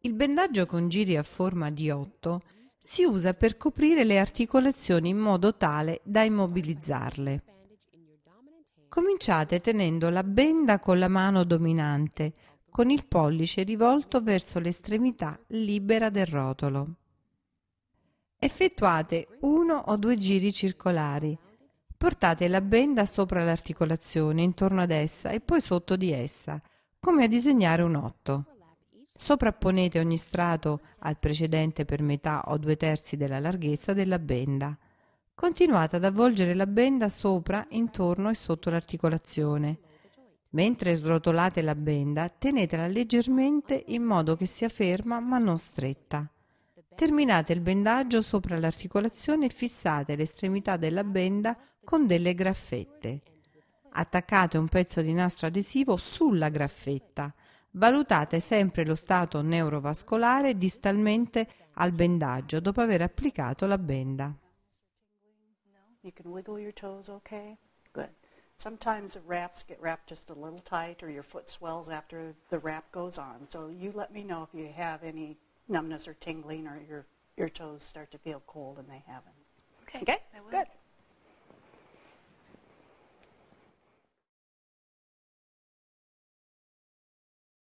Il bendaggio con giri a forma di 8 si usa per coprire le articolazioni in modo tale da immobilizzarle. Cominciate tenendo la benda con la mano dominante, con il pollice rivolto verso l'estremità libera del rotolo. Effettuate uno o due giri circolari Portate la benda sopra l'articolazione, intorno ad essa e poi sotto di essa, come a disegnare un otto. Sovrapponete ogni strato al precedente per metà o due terzi della larghezza della benda. Continuate ad avvolgere la benda sopra, intorno e sotto l'articolazione. Mentre srotolate la benda, tenetela leggermente in modo che sia ferma ma non stretta. Terminate il bendaggio sopra l'articolazione e fissate l'estremità della benda con delle graffette. Attaccate un pezzo di nastro adesivo sulla graffetta. Valutate sempre lo stato neurovascolare distalmente al bendaggio dopo aver applicato la benda. You can wiggle your toes okay? Good. Sometimes the wraps get wrapped just a little tight or your foot swells after the wrap goes on. So you let me know if you have any numbness or tingling or your, your toes start to feel cold and they haven't. Okay, okay? good.